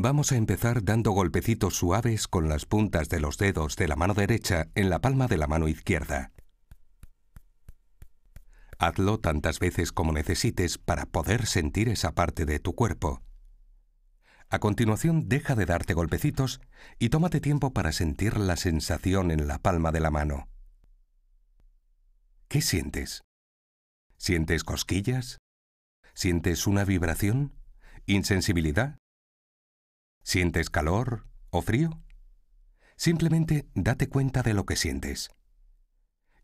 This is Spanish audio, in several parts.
Vamos a empezar dando golpecitos suaves con las puntas de los dedos de la mano derecha en la palma de la mano izquierda. Hazlo tantas veces como necesites para poder sentir esa parte de tu cuerpo. A continuación, deja de darte golpecitos y tómate tiempo para sentir la sensación en la palma de la mano. ¿Qué sientes? ¿Sientes cosquillas? ¿Sientes una vibración? ¿Insensibilidad? ¿Sientes calor o frío? Simplemente date cuenta de lo que sientes.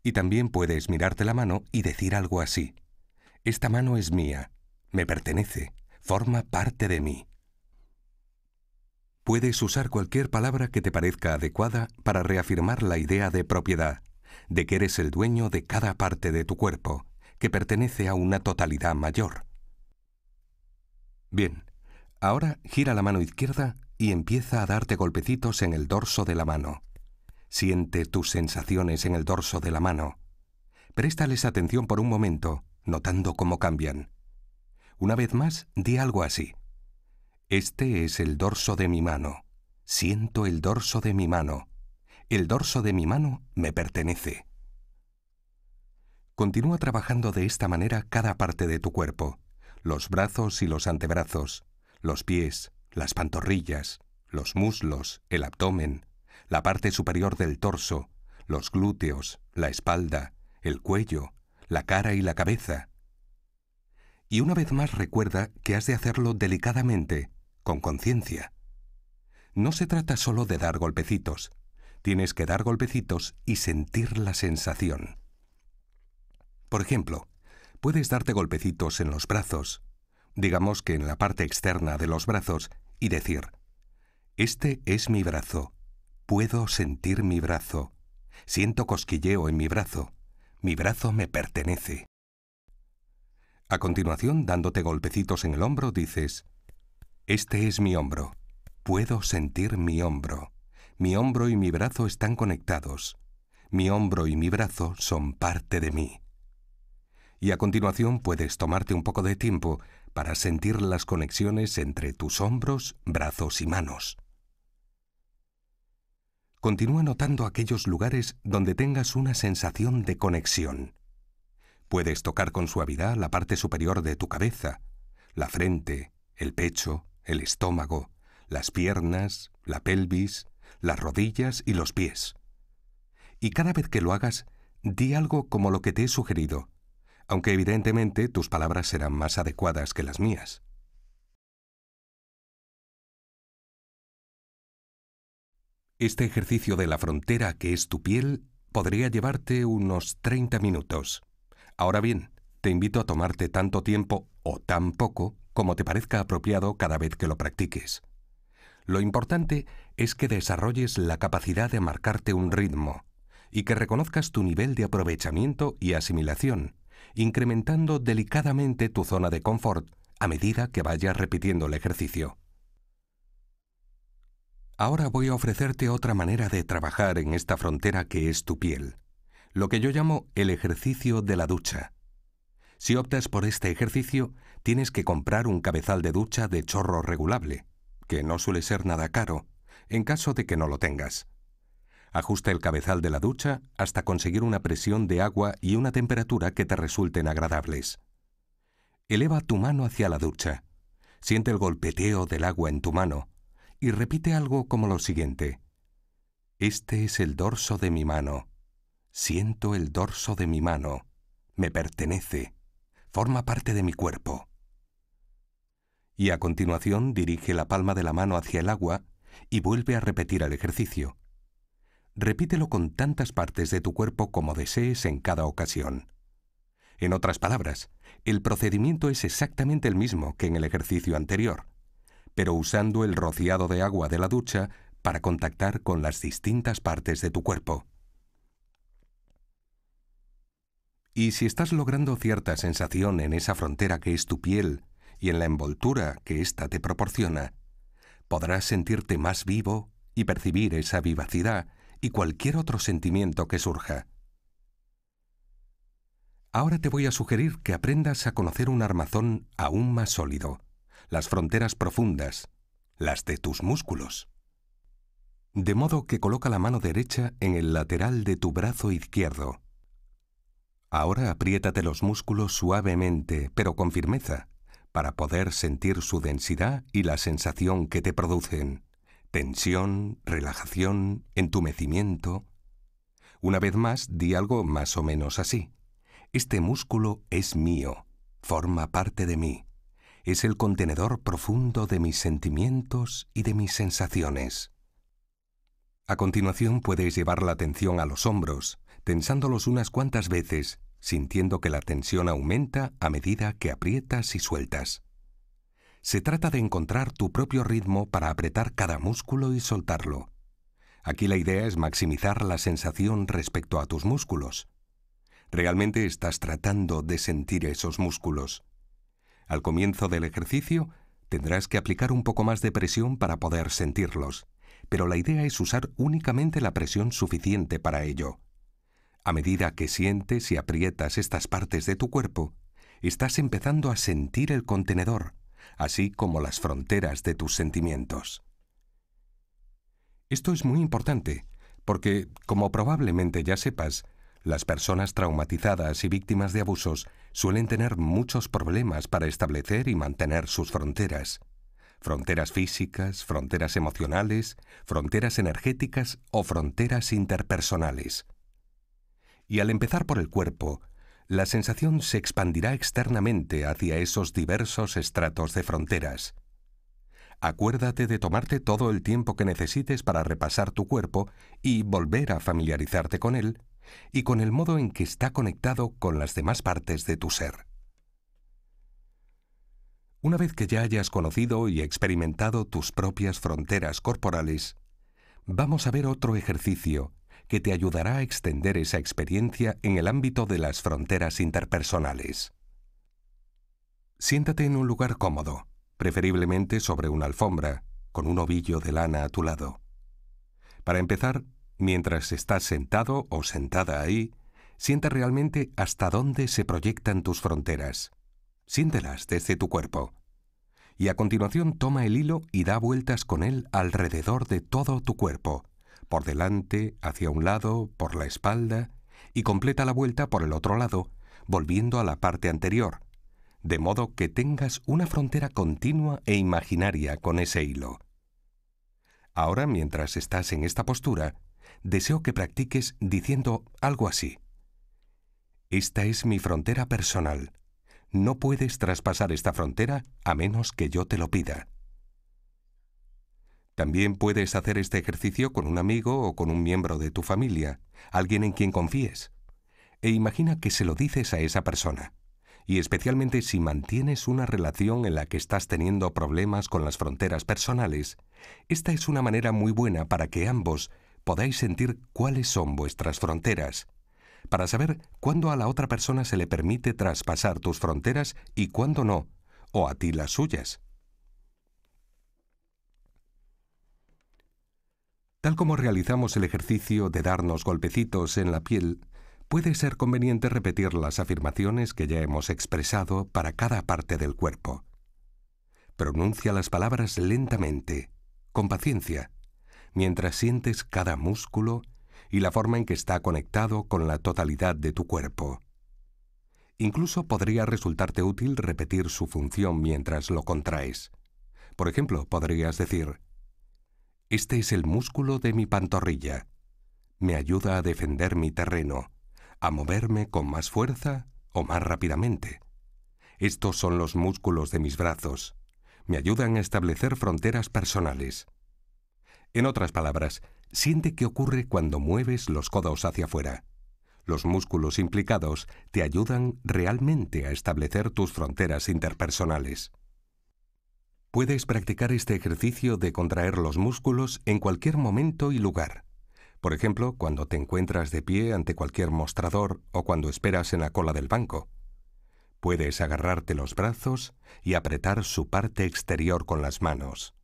Y también puedes mirarte la mano y decir algo así. Esta mano es mía, me pertenece, forma parte de mí. Puedes usar cualquier palabra que te parezca adecuada para reafirmar la idea de propiedad, de que eres el dueño de cada parte de tu cuerpo, que pertenece a una totalidad mayor. Bien, Ahora gira la mano izquierda y empieza a darte golpecitos en el dorso de la mano. Siente tus sensaciones en el dorso de la mano. Préstales atención por un momento, notando cómo cambian. Una vez más, di algo así. Este es el dorso de mi mano. Siento el dorso de mi mano. El dorso de mi mano me pertenece. Continúa trabajando de esta manera cada parte de tu cuerpo, los brazos y los antebrazos, los pies, las pantorrillas, los muslos, el abdomen, la parte superior del torso, los glúteos, la espalda, el cuello, la cara y la cabeza. Y una vez más recuerda que has de hacerlo delicadamente, con conciencia. No se trata solo de dar golpecitos, tienes que dar golpecitos y sentir la sensación. Por ejemplo, puedes darte golpecitos en los brazos, digamos que en la parte externa de los brazos, y decir, Este es mi brazo, puedo sentir mi brazo, siento cosquilleo en mi brazo, mi brazo me pertenece. A continuación, dándote golpecitos en el hombro, dices, Este es mi hombro, puedo sentir mi hombro, mi hombro y mi brazo están conectados, mi hombro y mi brazo son parte de mí. Y a continuación puedes tomarte un poco de tiempo para sentir las conexiones entre tus hombros, brazos y manos. Continúa notando aquellos lugares donde tengas una sensación de conexión. Puedes tocar con suavidad la parte superior de tu cabeza, la frente, el pecho, el estómago, las piernas, la pelvis, las rodillas y los pies. Y cada vez que lo hagas, di algo como lo que te he sugerido, aunque evidentemente tus palabras serán más adecuadas que las mías. Este ejercicio de la frontera que es tu piel podría llevarte unos 30 minutos. Ahora bien, te invito a tomarte tanto tiempo o tan poco como te parezca apropiado cada vez que lo practiques. Lo importante es que desarrolles la capacidad de marcarte un ritmo y que reconozcas tu nivel de aprovechamiento y asimilación, incrementando delicadamente tu zona de confort a medida que vayas repitiendo el ejercicio. Ahora voy a ofrecerte otra manera de trabajar en esta frontera que es tu piel, lo que yo llamo el ejercicio de la ducha. Si optas por este ejercicio, tienes que comprar un cabezal de ducha de chorro regulable, que no suele ser nada caro, en caso de que no lo tengas. Ajusta el cabezal de la ducha hasta conseguir una presión de agua y una temperatura que te resulten agradables. Eleva tu mano hacia la ducha. Siente el golpeteo del agua en tu mano y repite algo como lo siguiente. Este es el dorso de mi mano. Siento el dorso de mi mano. Me pertenece. Forma parte de mi cuerpo. Y a continuación dirige la palma de la mano hacia el agua y vuelve a repetir el ejercicio. Repítelo con tantas partes de tu cuerpo como desees en cada ocasión. En otras palabras, el procedimiento es exactamente el mismo que en el ejercicio anterior, pero usando el rociado de agua de la ducha para contactar con las distintas partes de tu cuerpo. Y si estás logrando cierta sensación en esa frontera que es tu piel y en la envoltura que ésta te proporciona, podrás sentirte más vivo y percibir esa vivacidad y cualquier otro sentimiento que surja. Ahora te voy a sugerir que aprendas a conocer un armazón aún más sólido, las fronteras profundas, las de tus músculos. De modo que coloca la mano derecha en el lateral de tu brazo izquierdo. Ahora apriétate los músculos suavemente, pero con firmeza, para poder sentir su densidad y la sensación que te producen tensión, relajación, entumecimiento. Una vez más, di algo más o menos así. Este músculo es mío, forma parte de mí, es el contenedor profundo de mis sentimientos y de mis sensaciones. A continuación puedes llevar la atención a los hombros, tensándolos unas cuantas veces, sintiendo que la tensión aumenta a medida que aprietas y sueltas. Se trata de encontrar tu propio ritmo para apretar cada músculo y soltarlo. Aquí la idea es maximizar la sensación respecto a tus músculos. Realmente estás tratando de sentir esos músculos. Al comienzo del ejercicio, tendrás que aplicar un poco más de presión para poder sentirlos, pero la idea es usar únicamente la presión suficiente para ello. A medida que sientes y aprietas estas partes de tu cuerpo, estás empezando a sentir el contenedor, así como las fronteras de tus sentimientos. Esto es muy importante, porque, como probablemente ya sepas, las personas traumatizadas y víctimas de abusos suelen tener muchos problemas para establecer y mantener sus fronteras. Fronteras físicas, fronteras emocionales, fronteras energéticas o fronteras interpersonales. Y al empezar por el cuerpo, la sensación se expandirá externamente hacia esos diversos estratos de fronteras. Acuérdate de tomarte todo el tiempo que necesites para repasar tu cuerpo y volver a familiarizarte con él y con el modo en que está conectado con las demás partes de tu ser. Una vez que ya hayas conocido y experimentado tus propias fronteras corporales, vamos a ver otro ejercicio que te ayudará a extender esa experiencia en el ámbito de las fronteras interpersonales. Siéntate en un lugar cómodo, preferiblemente sobre una alfombra, con un ovillo de lana a tu lado. Para empezar, mientras estás sentado o sentada ahí, sienta realmente hasta dónde se proyectan tus fronteras. Siéntelas desde tu cuerpo. Y a continuación toma el hilo y da vueltas con él alrededor de todo tu cuerpo, por delante, hacia un lado, por la espalda, y completa la vuelta por el otro lado, volviendo a la parte anterior, de modo que tengas una frontera continua e imaginaria con ese hilo. Ahora, mientras estás en esta postura, deseo que practiques diciendo algo así. Esta es mi frontera personal. No puedes traspasar esta frontera a menos que yo te lo pida. También puedes hacer este ejercicio con un amigo o con un miembro de tu familia, alguien en quien confíes. E imagina que se lo dices a esa persona, y especialmente si mantienes una relación en la que estás teniendo problemas con las fronteras personales, esta es una manera muy buena para que ambos podáis sentir cuáles son vuestras fronteras, para saber cuándo a la otra persona se le permite traspasar tus fronteras y cuándo no, o a ti las suyas. Tal como realizamos el ejercicio de darnos golpecitos en la piel, puede ser conveniente repetir las afirmaciones que ya hemos expresado para cada parte del cuerpo. Pronuncia las palabras lentamente, con paciencia, mientras sientes cada músculo y la forma en que está conectado con la totalidad de tu cuerpo. Incluso podría resultarte útil repetir su función mientras lo contraes. Por ejemplo, podrías decir, este es el músculo de mi pantorrilla. Me ayuda a defender mi terreno, a moverme con más fuerza o más rápidamente. Estos son los músculos de mis brazos. Me ayudan a establecer fronteras personales. En otras palabras, siente qué ocurre cuando mueves los codos hacia afuera. Los músculos implicados te ayudan realmente a establecer tus fronteras interpersonales. Puedes practicar este ejercicio de contraer los músculos en cualquier momento y lugar. Por ejemplo, cuando te encuentras de pie ante cualquier mostrador o cuando esperas en la cola del banco. Puedes agarrarte los brazos y apretar su parte exterior con las manos.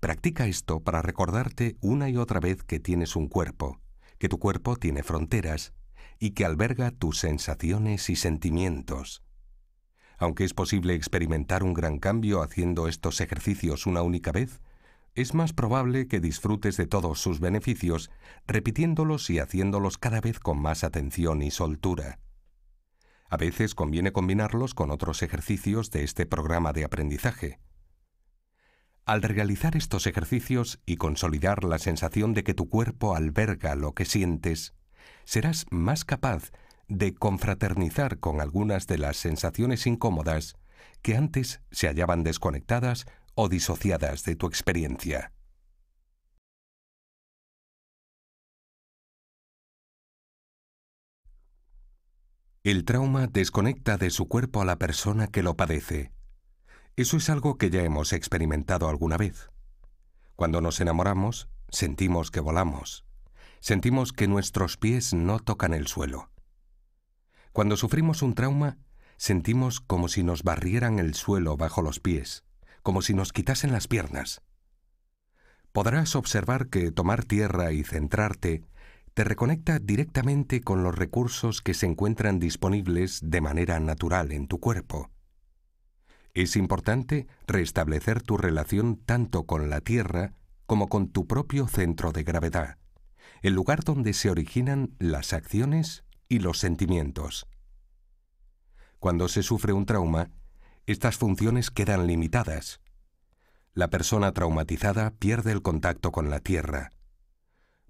Practica esto para recordarte una y otra vez que tienes un cuerpo, que tu cuerpo tiene fronteras y que alberga tus sensaciones y sentimientos. Aunque es posible experimentar un gran cambio haciendo estos ejercicios una única vez, es más probable que disfrutes de todos sus beneficios repitiéndolos y haciéndolos cada vez con más atención y soltura. A veces conviene combinarlos con otros ejercicios de este programa de aprendizaje. Al realizar estos ejercicios y consolidar la sensación de que tu cuerpo alberga lo que sientes, serás más capaz de confraternizar con algunas de las sensaciones incómodas que antes se hallaban desconectadas o disociadas de tu experiencia. El trauma desconecta de su cuerpo a la persona que lo padece. Eso es algo que ya hemos experimentado alguna vez. Cuando nos enamoramos, sentimos que volamos. Sentimos que nuestros pies no tocan el suelo. Cuando sufrimos un trauma, sentimos como si nos barrieran el suelo bajo los pies, como si nos quitasen las piernas. Podrás observar que tomar tierra y centrarte te reconecta directamente con los recursos que se encuentran disponibles de manera natural en tu cuerpo. Es importante restablecer tu relación tanto con la Tierra como con tu propio centro de gravedad, el lugar donde se originan las acciones y los sentimientos. Cuando se sufre un trauma, estas funciones quedan limitadas. La persona traumatizada pierde el contacto con la tierra.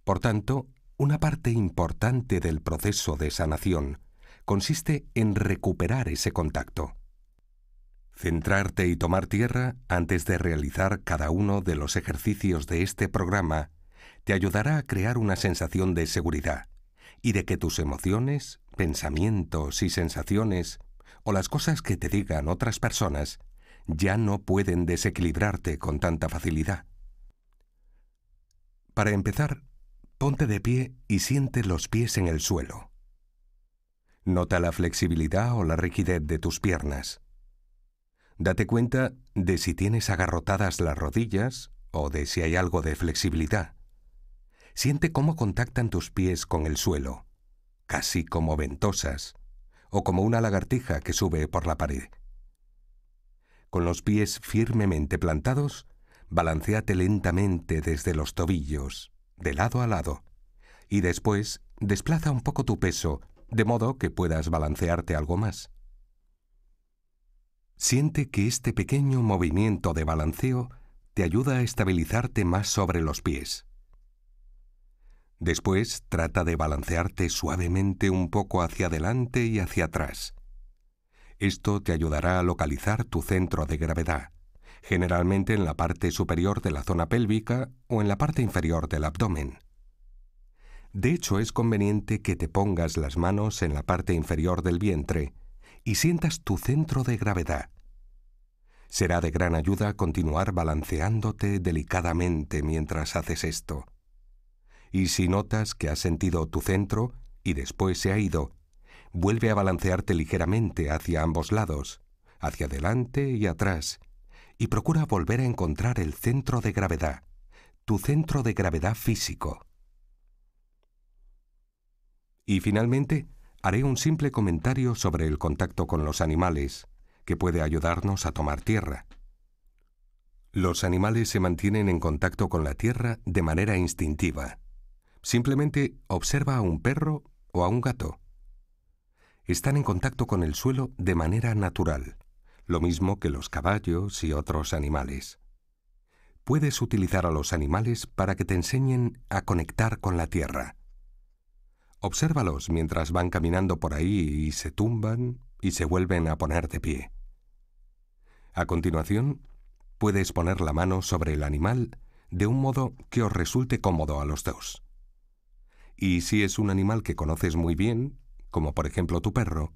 Por tanto, una parte importante del proceso de sanación consiste en recuperar ese contacto. Centrarte y tomar tierra antes de realizar cada uno de los ejercicios de este programa te ayudará a crear una sensación de seguridad y de que tus emociones, pensamientos y sensaciones, o las cosas que te digan otras personas, ya no pueden desequilibrarte con tanta facilidad. Para empezar, ponte de pie y siente los pies en el suelo. Nota la flexibilidad o la rigidez de tus piernas. Date cuenta de si tienes agarrotadas las rodillas o de si hay algo de flexibilidad. Siente cómo contactan tus pies con el suelo, casi como ventosas, o como una lagartija que sube por la pared. Con los pies firmemente plantados, balanceate lentamente desde los tobillos, de lado a lado, y después desplaza un poco tu peso, de modo que puedas balancearte algo más. Siente que este pequeño movimiento de balanceo te ayuda a estabilizarte más sobre los pies. Después trata de balancearte suavemente un poco hacia adelante y hacia atrás. Esto te ayudará a localizar tu centro de gravedad, generalmente en la parte superior de la zona pélvica o en la parte inferior del abdomen. De hecho, es conveniente que te pongas las manos en la parte inferior del vientre y sientas tu centro de gravedad. Será de gran ayuda continuar balanceándote delicadamente mientras haces esto y si notas que has sentido tu centro y después se ha ido, vuelve a balancearte ligeramente hacia ambos lados, hacia adelante y atrás, y procura volver a encontrar el centro de gravedad, tu centro de gravedad físico. Y finalmente, haré un simple comentario sobre el contacto con los animales, que puede ayudarnos a tomar tierra. Los animales se mantienen en contacto con la tierra de manera instintiva. Simplemente observa a un perro o a un gato. Están en contacto con el suelo de manera natural, lo mismo que los caballos y otros animales. Puedes utilizar a los animales para que te enseñen a conectar con la tierra. Obsérvalos mientras van caminando por ahí y se tumban y se vuelven a poner de pie. A continuación, puedes poner la mano sobre el animal de un modo que os resulte cómodo a los dos. Y si es un animal que conoces muy bien, como por ejemplo tu perro,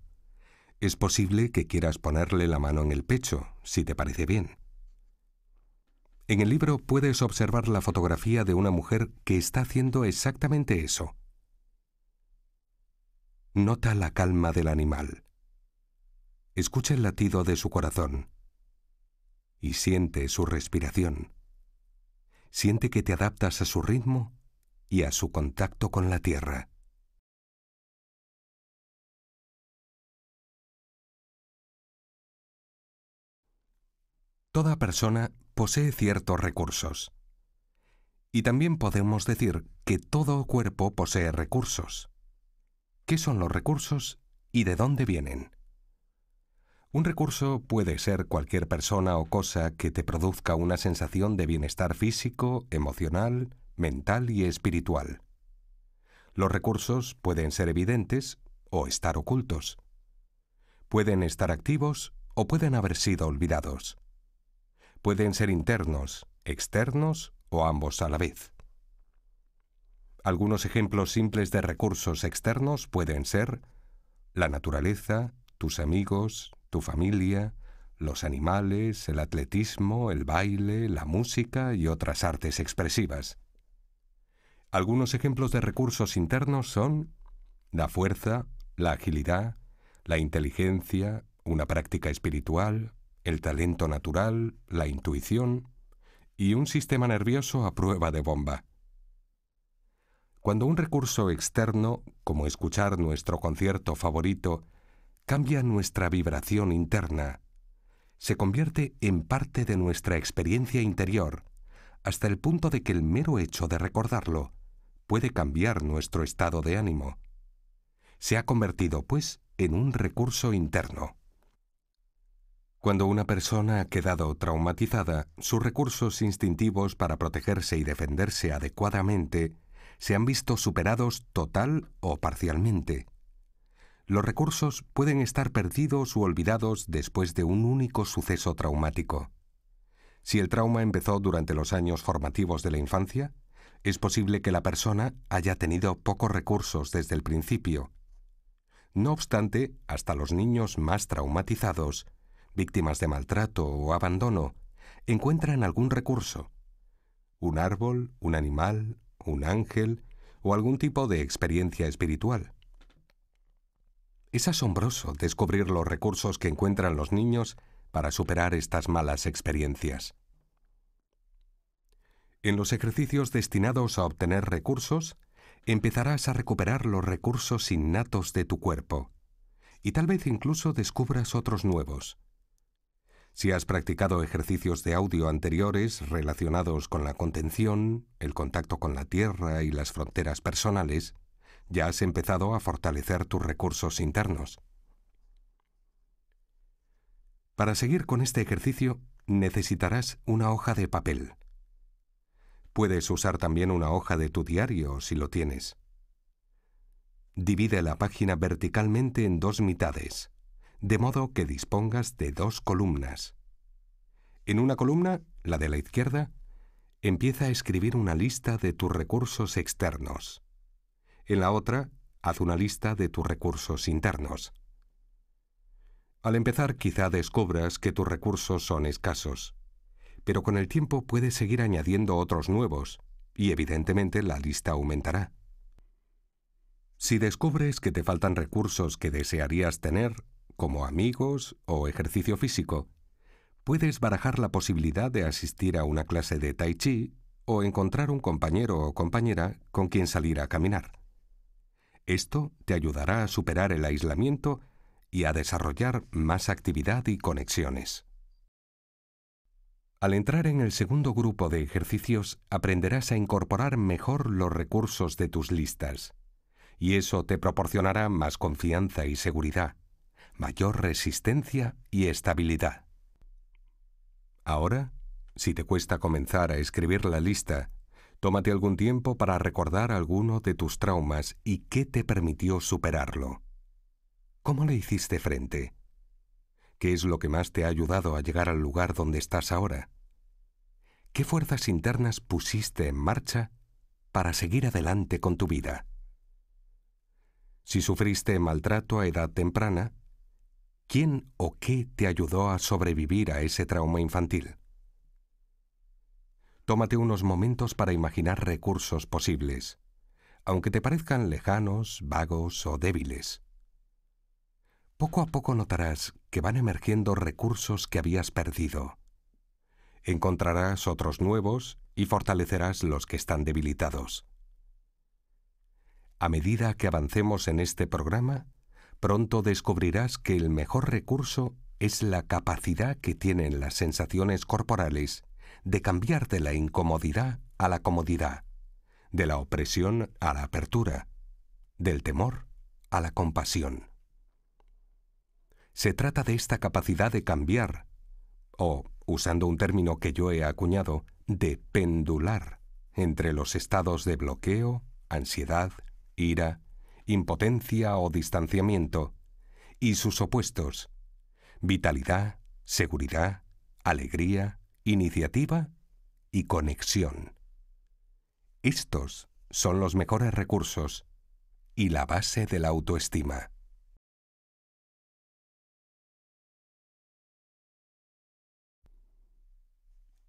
es posible que quieras ponerle la mano en el pecho, si te parece bien. En el libro puedes observar la fotografía de una mujer que está haciendo exactamente eso. Nota la calma del animal. Escucha el latido de su corazón y siente su respiración. Siente que te adaptas a su ritmo y a su contacto con la tierra. Toda persona posee ciertos recursos. Y también podemos decir que todo cuerpo posee recursos. ¿Qué son los recursos y de dónde vienen? Un recurso puede ser cualquier persona o cosa que te produzca una sensación de bienestar físico, emocional, mental y espiritual. Los recursos pueden ser evidentes o estar ocultos. Pueden estar activos o pueden haber sido olvidados. Pueden ser internos, externos o ambos a la vez. Algunos ejemplos simples de recursos externos pueden ser la naturaleza, tus amigos, tu familia, los animales, el atletismo, el baile, la música y otras artes expresivas. Algunos ejemplos de recursos internos son la fuerza, la agilidad, la inteligencia, una práctica espiritual, el talento natural, la intuición y un sistema nervioso a prueba de bomba. Cuando un recurso externo, como escuchar nuestro concierto favorito, cambia nuestra vibración interna, se convierte en parte de nuestra experiencia interior, hasta el punto de que el mero hecho de recordarlo puede cambiar nuestro estado de ánimo. Se ha convertido, pues, en un recurso interno. Cuando una persona ha quedado traumatizada, sus recursos instintivos para protegerse y defenderse adecuadamente se han visto superados total o parcialmente. Los recursos pueden estar perdidos u olvidados después de un único suceso traumático. Si el trauma empezó durante los años formativos de la infancia, es posible que la persona haya tenido pocos recursos desde el principio. No obstante, hasta los niños más traumatizados, víctimas de maltrato o abandono, encuentran algún recurso. Un árbol, un animal, un ángel o algún tipo de experiencia espiritual. Es asombroso descubrir los recursos que encuentran los niños para superar estas malas experiencias. En los ejercicios destinados a obtener recursos, empezarás a recuperar los recursos innatos de tu cuerpo, y tal vez incluso descubras otros nuevos. Si has practicado ejercicios de audio anteriores relacionados con la contención, el contacto con la tierra y las fronteras personales, ya has empezado a fortalecer tus recursos internos. Para seguir con este ejercicio necesitarás una hoja de papel Puedes usar también una hoja de tu diario si lo tienes. Divide la página verticalmente en dos mitades, de modo que dispongas de dos columnas. En una columna, la de la izquierda, empieza a escribir una lista de tus recursos externos. En la otra, haz una lista de tus recursos internos. Al empezar quizá descubras que tus recursos son escasos pero con el tiempo puedes seguir añadiendo otros nuevos, y evidentemente la lista aumentará. Si descubres que te faltan recursos que desearías tener, como amigos o ejercicio físico, puedes barajar la posibilidad de asistir a una clase de tai chi o encontrar un compañero o compañera con quien salir a caminar. Esto te ayudará a superar el aislamiento y a desarrollar más actividad y conexiones. Al entrar en el segundo grupo de ejercicios, aprenderás a incorporar mejor los recursos de tus listas, y eso te proporcionará más confianza y seguridad, mayor resistencia y estabilidad. Ahora, si te cuesta comenzar a escribir la lista, tómate algún tiempo para recordar alguno de tus traumas y qué te permitió superarlo. ¿Cómo le hiciste frente? ¿Qué es lo que más te ha ayudado a llegar al lugar donde estás ahora? ¿Qué fuerzas internas pusiste en marcha para seguir adelante con tu vida? Si sufriste maltrato a edad temprana, ¿quién o qué te ayudó a sobrevivir a ese trauma infantil? Tómate unos momentos para imaginar recursos posibles, aunque te parezcan lejanos, vagos o débiles. Poco a poco notarás que van emergiendo recursos que habías perdido encontrarás otros nuevos y fortalecerás los que están debilitados. A medida que avancemos en este programa, pronto descubrirás que el mejor recurso es la capacidad que tienen las sensaciones corporales de cambiar de la incomodidad a la comodidad, de la opresión a la apertura, del temor a la compasión. Se trata de esta capacidad de cambiar, o usando un término que yo he acuñado, de pendular entre los estados de bloqueo, ansiedad, ira, impotencia o distanciamiento, y sus opuestos, vitalidad, seguridad, alegría, iniciativa y conexión. Estos son los mejores recursos y la base de la autoestima.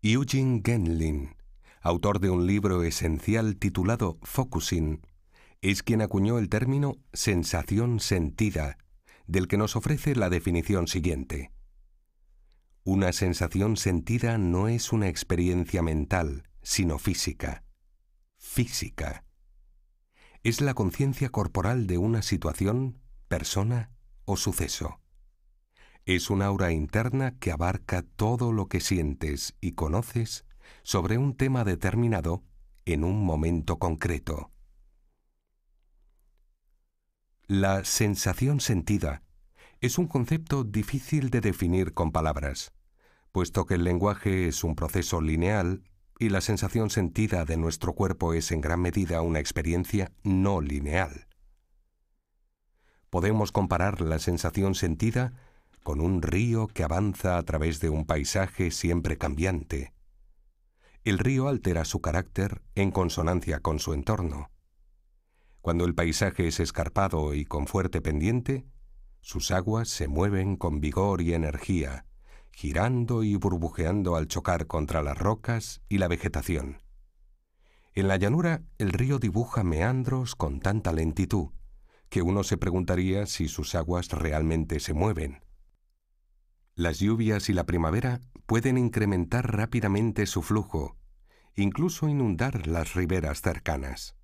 Eugene Genlin, autor de un libro esencial titulado Focusing, es quien acuñó el término sensación sentida, del que nos ofrece la definición siguiente. Una sensación sentida no es una experiencia mental, sino física. Física. Es la conciencia corporal de una situación, persona o suceso. Es una aura interna que abarca todo lo que sientes y conoces sobre un tema determinado en un momento concreto. La sensación sentida es un concepto difícil de definir con palabras, puesto que el lenguaje es un proceso lineal y la sensación sentida de nuestro cuerpo es en gran medida una experiencia no lineal. Podemos comparar la sensación sentida con un río que avanza a través de un paisaje siempre cambiante. El río altera su carácter en consonancia con su entorno. Cuando el paisaje es escarpado y con fuerte pendiente, sus aguas se mueven con vigor y energía, girando y burbujeando al chocar contra las rocas y la vegetación. En la llanura el río dibuja meandros con tanta lentitud que uno se preguntaría si sus aguas realmente se mueven. Las lluvias y la primavera pueden incrementar rápidamente su flujo, incluso inundar las riberas cercanas.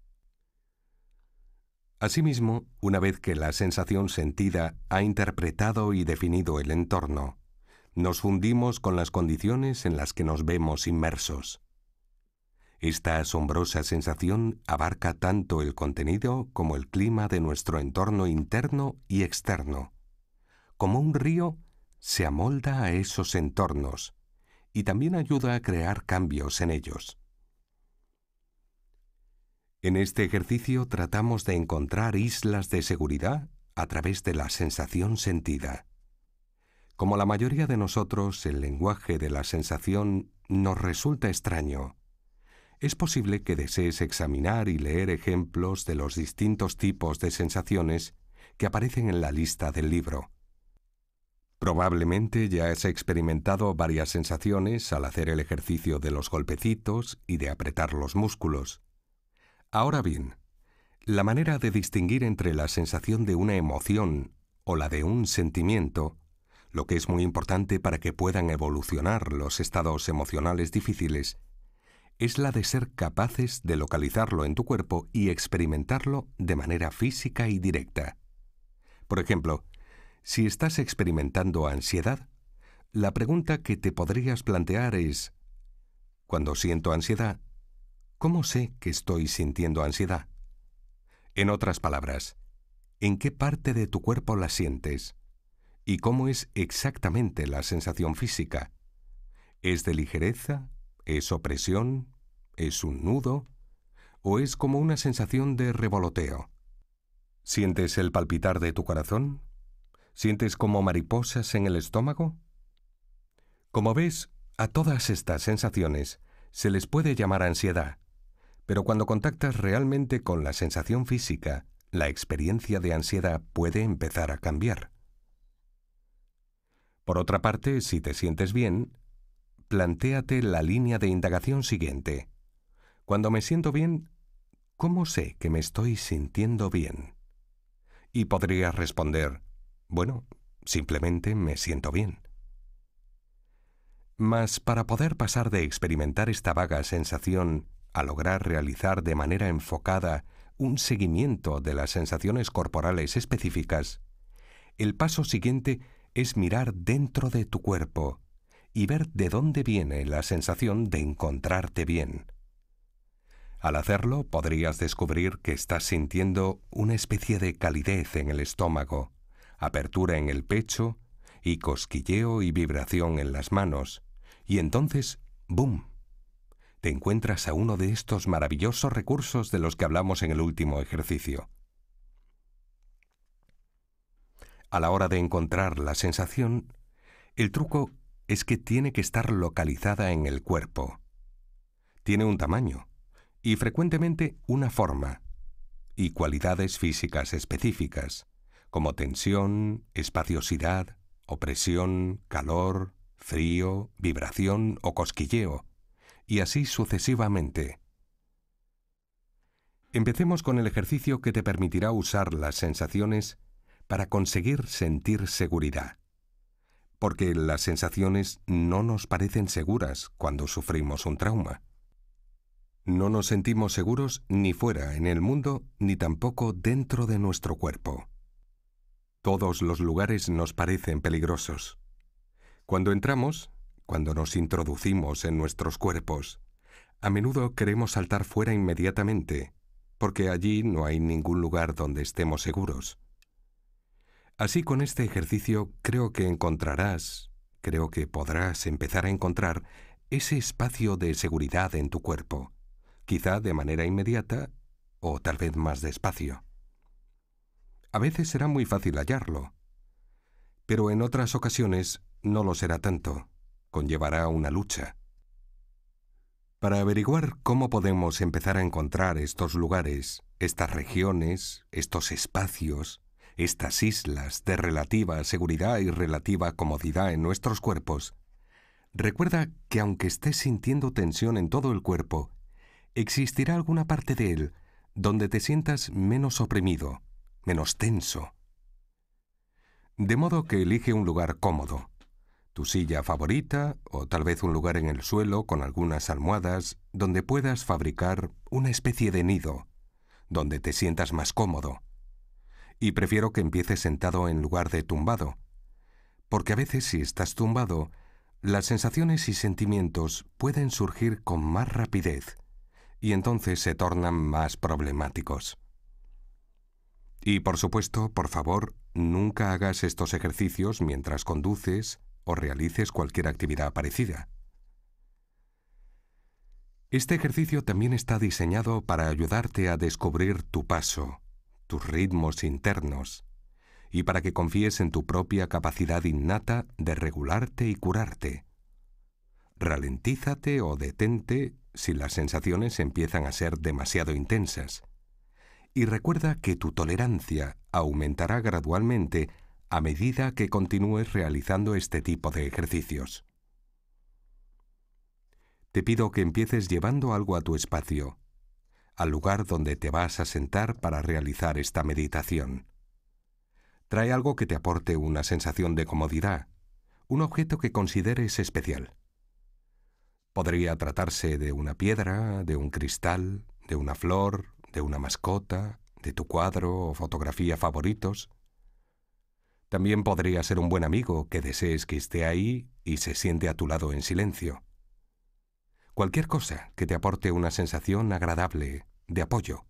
Asimismo, una vez que la sensación sentida ha interpretado y definido el entorno, nos fundimos con las condiciones en las que nos vemos inmersos. Esta asombrosa sensación abarca tanto el contenido como el clima de nuestro entorno interno y externo. Como un río, se amolda a esos entornos y también ayuda a crear cambios en ellos. En este ejercicio tratamos de encontrar islas de seguridad a través de la sensación sentida. Como la mayoría de nosotros, el lenguaje de la sensación nos resulta extraño. Es posible que desees examinar y leer ejemplos de los distintos tipos de sensaciones que aparecen en la lista del libro. Probablemente ya has experimentado varias sensaciones al hacer el ejercicio de los golpecitos y de apretar los músculos. Ahora bien, la manera de distinguir entre la sensación de una emoción o la de un sentimiento, lo que es muy importante para que puedan evolucionar los estados emocionales difíciles, es la de ser capaces de localizarlo en tu cuerpo y experimentarlo de manera física y directa. Por ejemplo, si estás experimentando ansiedad, la pregunta que te podrías plantear es, cuando siento ansiedad, ¿cómo sé que estoy sintiendo ansiedad? En otras palabras, ¿en qué parte de tu cuerpo la sientes? ¿Y cómo es exactamente la sensación física? ¿Es de ligereza? ¿Es opresión? ¿Es un nudo? ¿O es como una sensación de revoloteo? ¿Sientes el palpitar de tu corazón? ¿Sientes como mariposas en el estómago? Como ves, a todas estas sensaciones se les puede llamar ansiedad, pero cuando contactas realmente con la sensación física, la experiencia de ansiedad puede empezar a cambiar. Por otra parte, si te sientes bien, plantéate la línea de indagación siguiente. Cuando me siento bien, ¿cómo sé que me estoy sintiendo bien? Y podrías responder, bueno, simplemente me siento bien. Mas para poder pasar de experimentar esta vaga sensación a lograr realizar de manera enfocada un seguimiento de las sensaciones corporales específicas, el paso siguiente es mirar dentro de tu cuerpo y ver de dónde viene la sensación de encontrarte bien. Al hacerlo podrías descubrir que estás sintiendo una especie de calidez en el estómago, apertura en el pecho y cosquilleo y vibración en las manos, y entonces, ¡boom! Te encuentras a uno de estos maravillosos recursos de los que hablamos en el último ejercicio. A la hora de encontrar la sensación, el truco es que tiene que estar localizada en el cuerpo. Tiene un tamaño y frecuentemente una forma y cualidades físicas específicas como tensión, espaciosidad, opresión, calor, frío, vibración o cosquilleo, y así sucesivamente. Empecemos con el ejercicio que te permitirá usar las sensaciones para conseguir sentir seguridad. Porque las sensaciones no nos parecen seguras cuando sufrimos un trauma. No nos sentimos seguros ni fuera en el mundo ni tampoco dentro de nuestro cuerpo. Todos los lugares nos parecen peligrosos. Cuando entramos, cuando nos introducimos en nuestros cuerpos, a menudo queremos saltar fuera inmediatamente, porque allí no hay ningún lugar donde estemos seguros. Así con este ejercicio creo que encontrarás, creo que podrás empezar a encontrar ese espacio de seguridad en tu cuerpo, quizá de manera inmediata o tal vez más despacio. A veces será muy fácil hallarlo, pero en otras ocasiones no lo será tanto. Conllevará una lucha. Para averiguar cómo podemos empezar a encontrar estos lugares, estas regiones, estos espacios, estas islas de relativa seguridad y relativa comodidad en nuestros cuerpos, recuerda que aunque estés sintiendo tensión en todo el cuerpo, existirá alguna parte de él donde te sientas menos oprimido, menos tenso. De modo que elige un lugar cómodo, tu silla favorita o tal vez un lugar en el suelo con algunas almohadas donde puedas fabricar una especie de nido, donde te sientas más cómodo. Y prefiero que empieces sentado en lugar de tumbado, porque a veces si estás tumbado, las sensaciones y sentimientos pueden surgir con más rapidez y entonces se tornan más problemáticos. Y por supuesto, por favor, nunca hagas estos ejercicios mientras conduces o realices cualquier actividad parecida. Este ejercicio también está diseñado para ayudarte a descubrir tu paso, tus ritmos internos, y para que confíes en tu propia capacidad innata de regularte y curarte. Ralentízate o detente si las sensaciones empiezan a ser demasiado intensas y recuerda que tu tolerancia aumentará gradualmente a medida que continúes realizando este tipo de ejercicios. Te pido que empieces llevando algo a tu espacio, al lugar donde te vas a sentar para realizar esta meditación. Trae algo que te aporte una sensación de comodidad, un objeto que consideres especial. Podría tratarse de una piedra, de un cristal, de una flor, de una mascota, de tu cuadro o fotografía favoritos. También podría ser un buen amigo que desees que esté ahí y se siente a tu lado en silencio. Cualquier cosa que te aporte una sensación agradable de apoyo.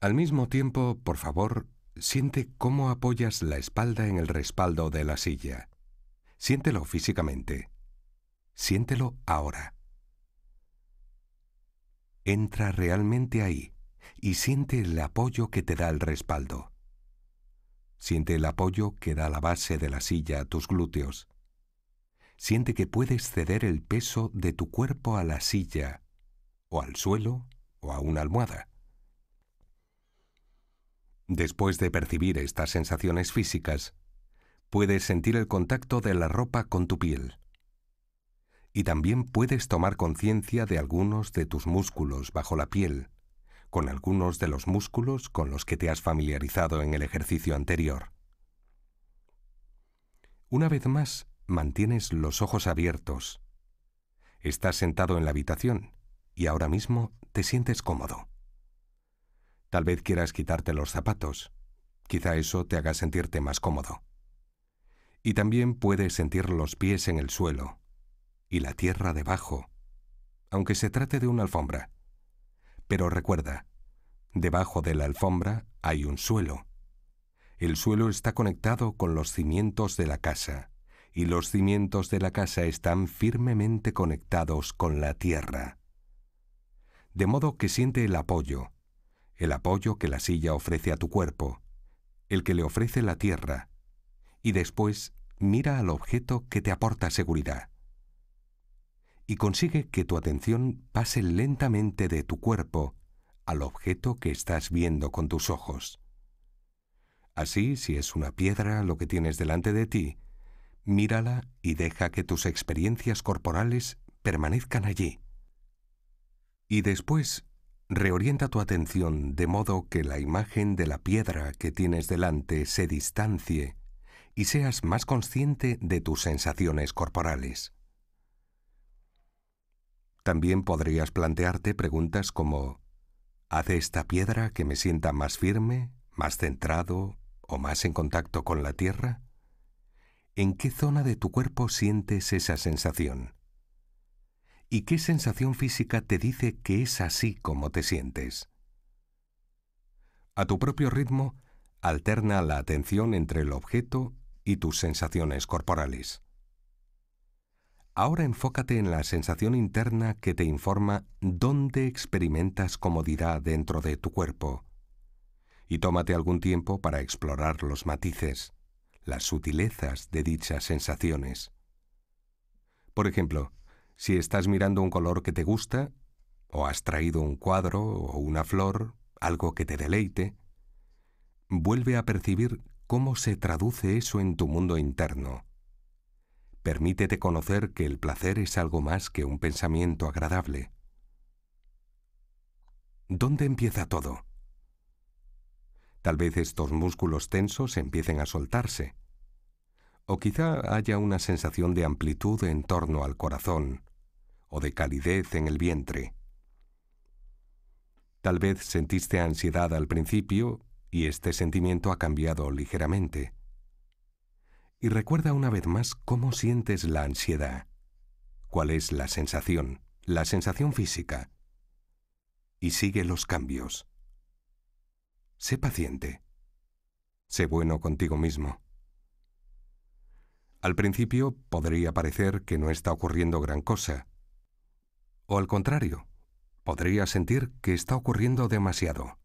Al mismo tiempo, por favor, siente cómo apoyas la espalda en el respaldo de la silla. Siéntelo físicamente. Siéntelo ahora. Entra realmente ahí y siente el apoyo que te da el respaldo. Siente el apoyo que da la base de la silla a tus glúteos. Siente que puedes ceder el peso de tu cuerpo a la silla, o al suelo, o a una almohada. Después de percibir estas sensaciones físicas, puedes sentir el contacto de la ropa con tu piel y también puedes tomar conciencia de algunos de tus músculos bajo la piel, con algunos de los músculos con los que te has familiarizado en el ejercicio anterior. Una vez más, mantienes los ojos abiertos. Estás sentado en la habitación y ahora mismo te sientes cómodo. Tal vez quieras quitarte los zapatos. Quizá eso te haga sentirte más cómodo. Y también puedes sentir los pies en el suelo y la tierra debajo, aunque se trate de una alfombra. Pero recuerda, debajo de la alfombra hay un suelo. El suelo está conectado con los cimientos de la casa, y los cimientos de la casa están firmemente conectados con la tierra. De modo que siente el apoyo, el apoyo que la silla ofrece a tu cuerpo, el que le ofrece la tierra, y después mira al objeto que te aporta seguridad y consigue que tu atención pase lentamente de tu cuerpo al objeto que estás viendo con tus ojos. Así, si es una piedra lo que tienes delante de ti, mírala y deja que tus experiencias corporales permanezcan allí. Y después, reorienta tu atención de modo que la imagen de la piedra que tienes delante se distancie y seas más consciente de tus sensaciones corporales. También podrías plantearte preguntas como ¿Hace esta piedra que me sienta más firme, más centrado o más en contacto con la tierra? ¿En qué zona de tu cuerpo sientes esa sensación? ¿Y qué sensación física te dice que es así como te sientes? A tu propio ritmo, alterna la atención entre el objeto y tus sensaciones corporales. Ahora enfócate en la sensación interna que te informa dónde experimentas comodidad dentro de tu cuerpo. Y tómate algún tiempo para explorar los matices, las sutilezas de dichas sensaciones. Por ejemplo, si estás mirando un color que te gusta, o has traído un cuadro o una flor, algo que te deleite, vuelve a percibir cómo se traduce eso en tu mundo interno, Permítete conocer que el placer es algo más que un pensamiento agradable. ¿Dónde empieza todo? Tal vez estos músculos tensos empiecen a soltarse. O quizá haya una sensación de amplitud en torno al corazón, o de calidez en el vientre. Tal vez sentiste ansiedad al principio y este sentimiento ha cambiado ligeramente y recuerda una vez más cómo sientes la ansiedad, cuál es la sensación, la sensación física, y sigue los cambios. Sé paciente. Sé bueno contigo mismo. Al principio podría parecer que no está ocurriendo gran cosa. O al contrario, podría sentir que está ocurriendo demasiado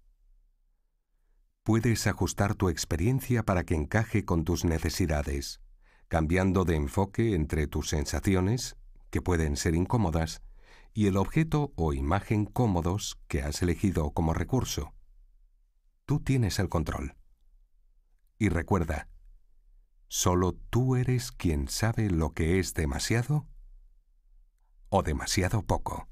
puedes ajustar tu experiencia para que encaje con tus necesidades, cambiando de enfoque entre tus sensaciones, que pueden ser incómodas, y el objeto o imagen cómodos que has elegido como recurso. Tú tienes el control. Y recuerda, solo tú eres quien sabe lo que es demasiado o demasiado poco.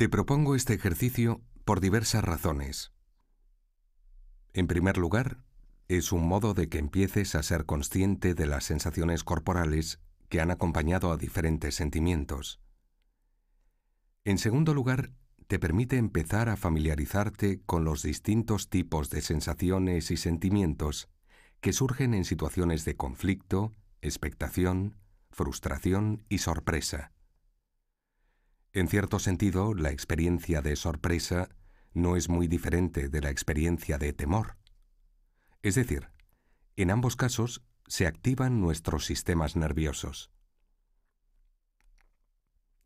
Te propongo este ejercicio por diversas razones. En primer lugar, es un modo de que empieces a ser consciente de las sensaciones corporales que han acompañado a diferentes sentimientos. En segundo lugar, te permite empezar a familiarizarte con los distintos tipos de sensaciones y sentimientos que surgen en situaciones de conflicto, expectación, frustración y sorpresa. En cierto sentido, la experiencia de sorpresa no es muy diferente de la experiencia de temor. Es decir, en ambos casos se activan nuestros sistemas nerviosos.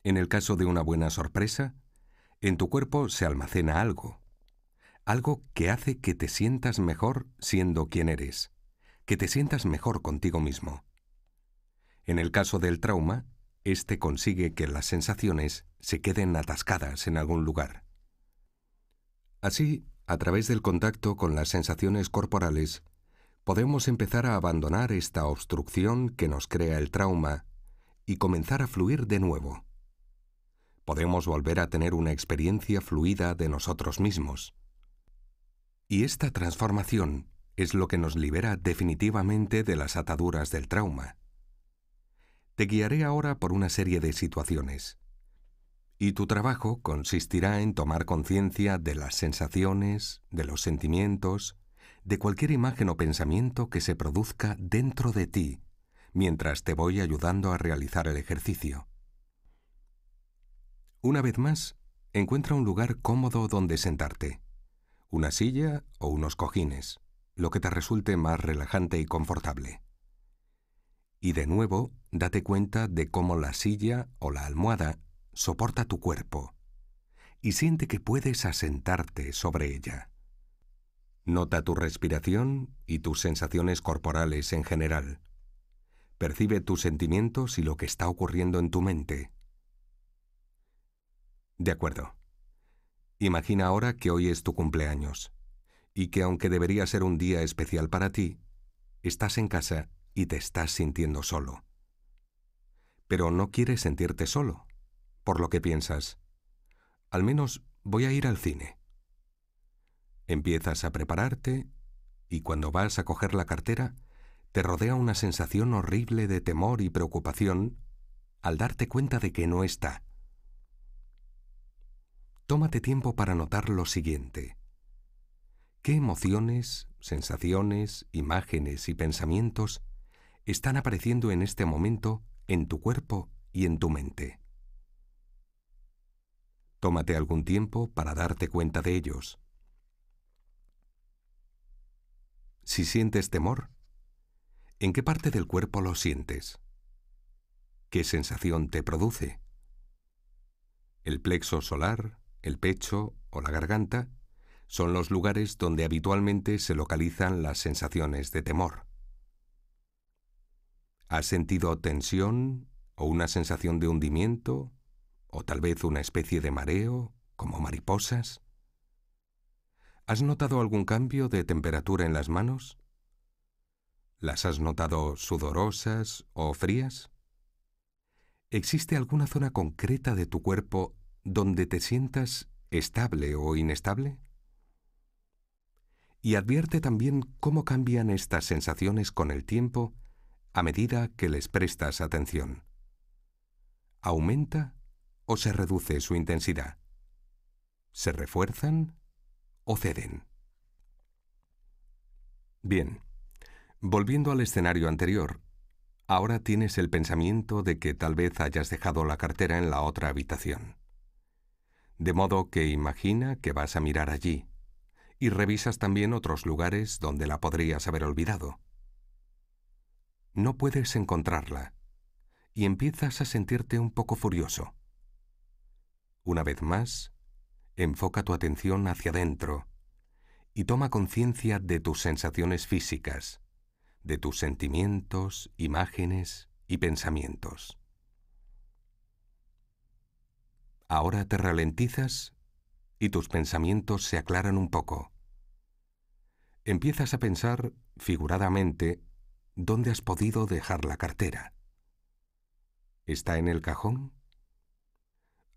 En el caso de una buena sorpresa, en tu cuerpo se almacena algo, algo que hace que te sientas mejor siendo quien eres, que te sientas mejor contigo mismo. En el caso del trauma, este consigue que las sensaciones se queden atascadas en algún lugar. Así, a través del contacto con las sensaciones corporales, podemos empezar a abandonar esta obstrucción que nos crea el trauma y comenzar a fluir de nuevo. Podemos volver a tener una experiencia fluida de nosotros mismos. Y esta transformación es lo que nos libera definitivamente de las ataduras del trauma. Te guiaré ahora por una serie de situaciones. Y tu trabajo consistirá en tomar conciencia de las sensaciones, de los sentimientos, de cualquier imagen o pensamiento que se produzca dentro de ti, mientras te voy ayudando a realizar el ejercicio. Una vez más, encuentra un lugar cómodo donde sentarte, una silla o unos cojines, lo que te resulte más relajante y confortable. Y de nuevo, date cuenta de cómo la silla o la almohada soporta tu cuerpo y siente que puedes asentarte sobre ella. Nota tu respiración y tus sensaciones corporales en general. Percibe tus sentimientos y lo que está ocurriendo en tu mente. De acuerdo. Imagina ahora que hoy es tu cumpleaños y que aunque debería ser un día especial para ti, estás en casa y te estás sintiendo solo. Pero no quieres sentirte solo por lo que piensas. Al menos voy a ir al cine. Empiezas a prepararte y cuando vas a coger la cartera, te rodea una sensación horrible de temor y preocupación al darte cuenta de que no está. Tómate tiempo para notar lo siguiente. ¿Qué emociones, sensaciones, imágenes y pensamientos están apareciendo en este momento en tu cuerpo y en tu mente? Tómate algún tiempo para darte cuenta de ellos. Si sientes temor, ¿en qué parte del cuerpo lo sientes? ¿Qué sensación te produce? El plexo solar, el pecho o la garganta son los lugares donde habitualmente se localizan las sensaciones de temor. ¿Has sentido tensión o una sensación de hundimiento o tal vez una especie de mareo, como mariposas. ¿Has notado algún cambio de temperatura en las manos? ¿Las has notado sudorosas o frías? ¿Existe alguna zona concreta de tu cuerpo donde te sientas estable o inestable? Y advierte también cómo cambian estas sensaciones con el tiempo a medida que les prestas atención. ¿Aumenta o se reduce su intensidad? ¿Se refuerzan o ceden? Bien, volviendo al escenario anterior, ahora tienes el pensamiento de que tal vez hayas dejado la cartera en la otra habitación. De modo que imagina que vas a mirar allí y revisas también otros lugares donde la podrías haber olvidado. No puedes encontrarla y empiezas a sentirte un poco furioso. Una vez más, enfoca tu atención hacia adentro y toma conciencia de tus sensaciones físicas, de tus sentimientos, imágenes y pensamientos. Ahora te ralentizas y tus pensamientos se aclaran un poco. Empiezas a pensar, figuradamente, dónde has podido dejar la cartera. ¿Está en el cajón?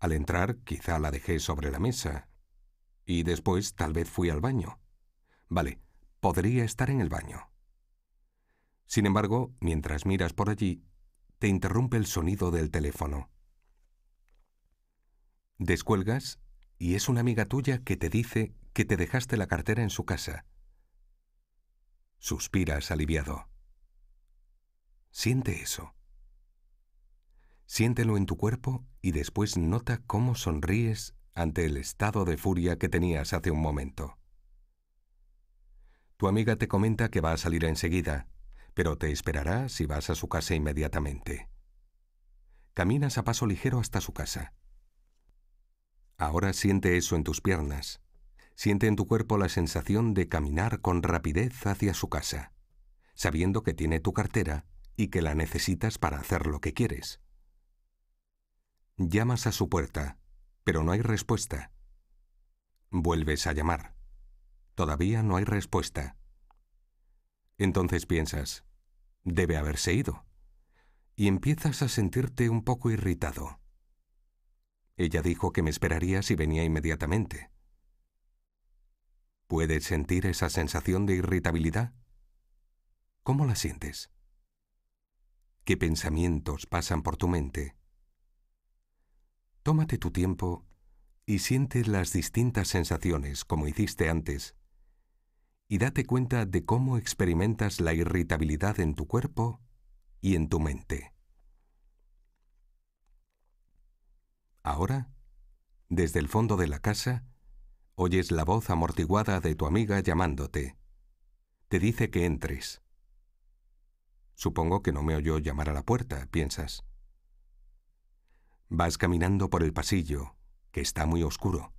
Al entrar, quizá la dejé sobre la mesa. Y después tal vez fui al baño. Vale, podría estar en el baño. Sin embargo, mientras miras por allí, te interrumpe el sonido del teléfono. Descuelgas y es una amiga tuya que te dice que te dejaste la cartera en su casa. Suspiras aliviado. Siente eso. Siéntelo en tu cuerpo y después nota cómo sonríes ante el estado de furia que tenías hace un momento. Tu amiga te comenta que va a salir enseguida, pero te esperará si vas a su casa inmediatamente. Caminas a paso ligero hasta su casa. Ahora siente eso en tus piernas. Siente en tu cuerpo la sensación de caminar con rapidez hacia su casa, sabiendo que tiene tu cartera y que la necesitas para hacer lo que quieres. Llamas a su puerta, pero no hay respuesta. Vuelves a llamar. Todavía no hay respuesta. Entonces piensas, debe haberse ido. Y empiezas a sentirte un poco irritado. Ella dijo que me esperaría si venía inmediatamente. ¿Puedes sentir esa sensación de irritabilidad? ¿Cómo la sientes? ¿Qué pensamientos pasan por tu mente? Tómate tu tiempo y siente las distintas sensaciones como hiciste antes, y date cuenta de cómo experimentas la irritabilidad en tu cuerpo y en tu mente. Ahora, desde el fondo de la casa, oyes la voz amortiguada de tu amiga llamándote. Te dice que entres. Supongo que no me oyó llamar a la puerta, piensas. Vas caminando por el pasillo, que está muy oscuro.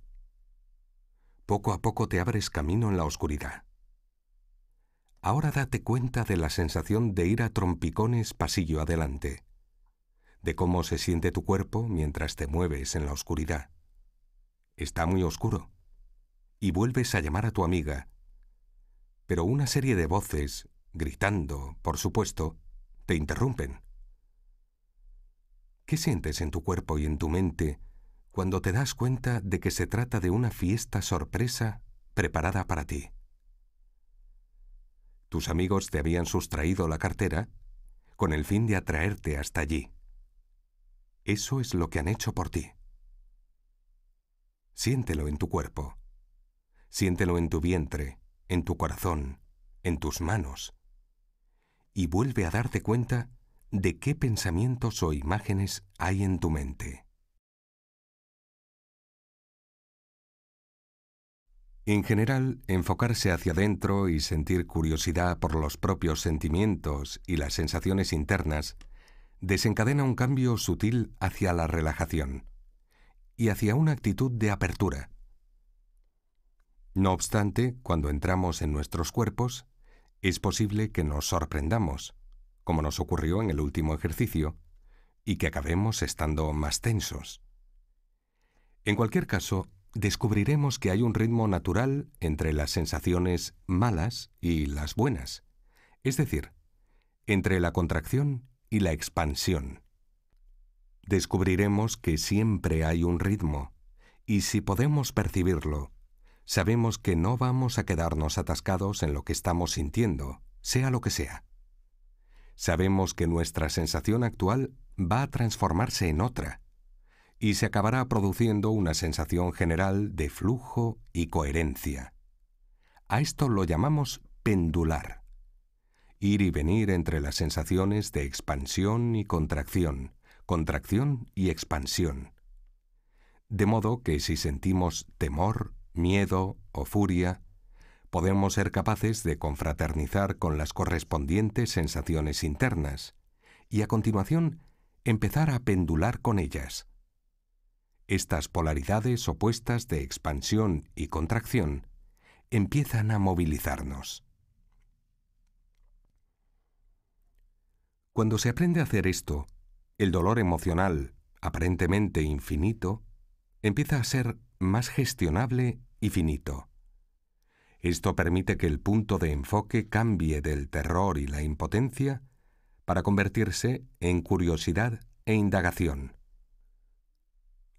Poco a poco te abres camino en la oscuridad. Ahora date cuenta de la sensación de ir a trompicones pasillo adelante, de cómo se siente tu cuerpo mientras te mueves en la oscuridad. Está muy oscuro. Y vuelves a llamar a tu amiga. Pero una serie de voces, gritando, por supuesto, te interrumpen. ¿Qué sientes en tu cuerpo y en tu mente cuando te das cuenta de que se trata de una fiesta sorpresa preparada para ti? Tus amigos te habían sustraído la cartera con el fin de atraerte hasta allí. Eso es lo que han hecho por ti. Siéntelo en tu cuerpo. Siéntelo en tu vientre, en tu corazón, en tus manos. Y vuelve a darte cuenta de qué pensamientos o imágenes hay en tu mente. En general, enfocarse hacia adentro y sentir curiosidad por los propios sentimientos y las sensaciones internas desencadena un cambio sutil hacia la relajación y hacia una actitud de apertura. No obstante, cuando entramos en nuestros cuerpos, es posible que nos sorprendamos como nos ocurrió en el último ejercicio, y que acabemos estando más tensos. En cualquier caso, descubriremos que hay un ritmo natural entre las sensaciones malas y las buenas, es decir, entre la contracción y la expansión. Descubriremos que siempre hay un ritmo, y si podemos percibirlo, sabemos que no vamos a quedarnos atascados en lo que estamos sintiendo, sea lo que sea. Sabemos que nuestra sensación actual va a transformarse en otra y se acabará produciendo una sensación general de flujo y coherencia. A esto lo llamamos pendular. Ir y venir entre las sensaciones de expansión y contracción, contracción y expansión. De modo que si sentimos temor, miedo o furia, podemos ser capaces de confraternizar con las correspondientes sensaciones internas y a continuación empezar a pendular con ellas. Estas polaridades opuestas de expansión y contracción empiezan a movilizarnos. Cuando se aprende a hacer esto, el dolor emocional, aparentemente infinito, empieza a ser más gestionable y finito. Esto permite que el punto de enfoque cambie del terror y la impotencia para convertirse en curiosidad e indagación.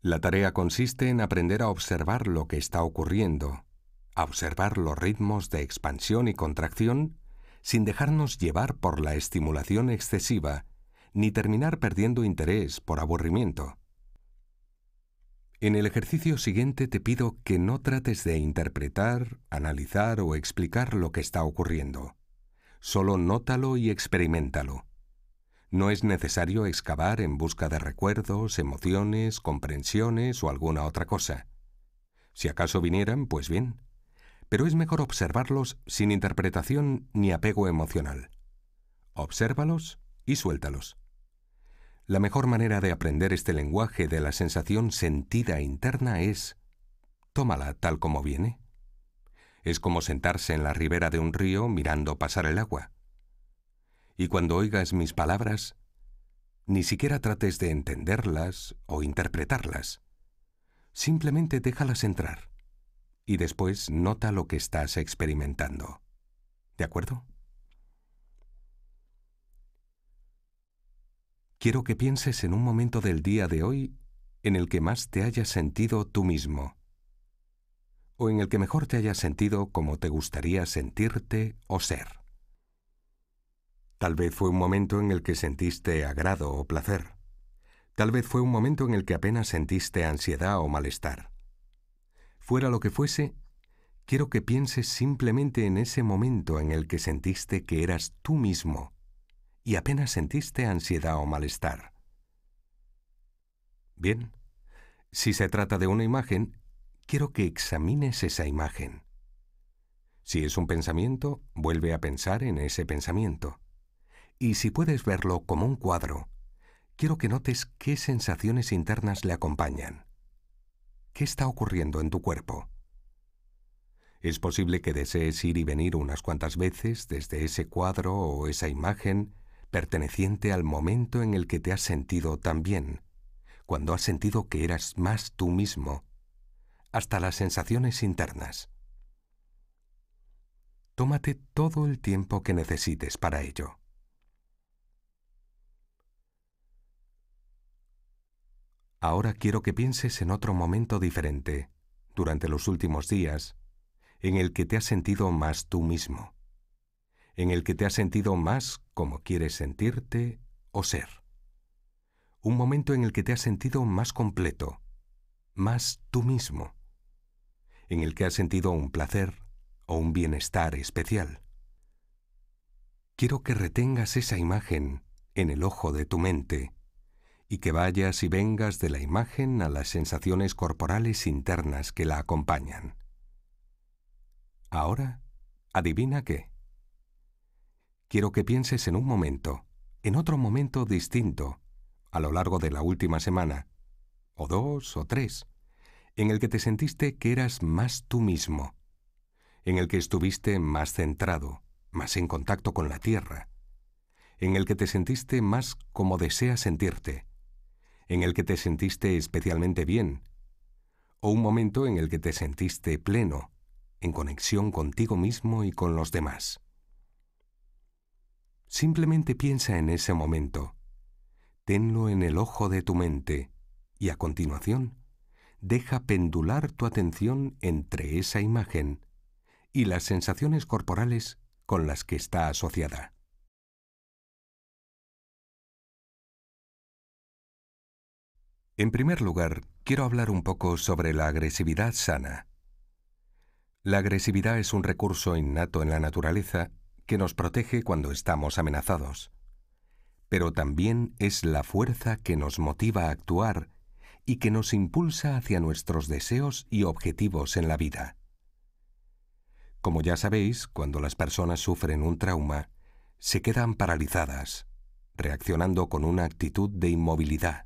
La tarea consiste en aprender a observar lo que está ocurriendo, a observar los ritmos de expansión y contracción sin dejarnos llevar por la estimulación excesiva, ni terminar perdiendo interés por aburrimiento. En el ejercicio siguiente te pido que no trates de interpretar, analizar o explicar lo que está ocurriendo. Solo nótalo y experimentalo. No es necesario excavar en busca de recuerdos, emociones, comprensiones o alguna otra cosa. Si acaso vinieran, pues bien. Pero es mejor observarlos sin interpretación ni apego emocional. Obsérvalos y suéltalos. La mejor manera de aprender este lenguaje de la sensación sentida interna es tómala tal como viene. Es como sentarse en la ribera de un río mirando pasar el agua. Y cuando oigas mis palabras, ni siquiera trates de entenderlas o interpretarlas. Simplemente déjalas entrar y después nota lo que estás experimentando. ¿De acuerdo? quiero que pienses en un momento del día de hoy en el que más te hayas sentido tú mismo, o en el que mejor te hayas sentido como te gustaría sentirte o ser. Tal vez fue un momento en el que sentiste agrado o placer. Tal vez fue un momento en el que apenas sentiste ansiedad o malestar. Fuera lo que fuese, quiero que pienses simplemente en ese momento en el que sentiste que eras tú mismo y apenas sentiste ansiedad o malestar. Bien, si se trata de una imagen, quiero que examines esa imagen. Si es un pensamiento, vuelve a pensar en ese pensamiento. Y si puedes verlo como un cuadro, quiero que notes qué sensaciones internas le acompañan. ¿Qué está ocurriendo en tu cuerpo? Es posible que desees ir y venir unas cuantas veces desde ese cuadro o esa imagen perteneciente al momento en el que te has sentido tan bien, cuando has sentido que eras más tú mismo, hasta las sensaciones internas. Tómate todo el tiempo que necesites para ello. Ahora quiero que pienses en otro momento diferente, durante los últimos días, en el que te has sentido más tú mismo, en el que te has sentido más como quieres sentirte o ser. Un momento en el que te has sentido más completo, más tú mismo, en el que has sentido un placer o un bienestar especial. Quiero que retengas esa imagen en el ojo de tu mente y que vayas y vengas de la imagen a las sensaciones corporales internas que la acompañan. Ahora, adivina qué quiero que pienses en un momento, en otro momento distinto, a lo largo de la última semana, o dos o tres, en el que te sentiste que eras más tú mismo, en el que estuviste más centrado, más en contacto con la tierra, en el que te sentiste más como deseas sentirte, en el que te sentiste especialmente bien, o un momento en el que te sentiste pleno, en conexión contigo mismo y con los demás. Simplemente piensa en ese momento. Tenlo en el ojo de tu mente y a continuación, deja pendular tu atención entre esa imagen y las sensaciones corporales con las que está asociada. En primer lugar, quiero hablar un poco sobre la agresividad sana. La agresividad es un recurso innato en la naturaleza que nos protege cuando estamos amenazados, pero también es la fuerza que nos motiva a actuar y que nos impulsa hacia nuestros deseos y objetivos en la vida. Como ya sabéis, cuando las personas sufren un trauma, se quedan paralizadas, reaccionando con una actitud de inmovilidad.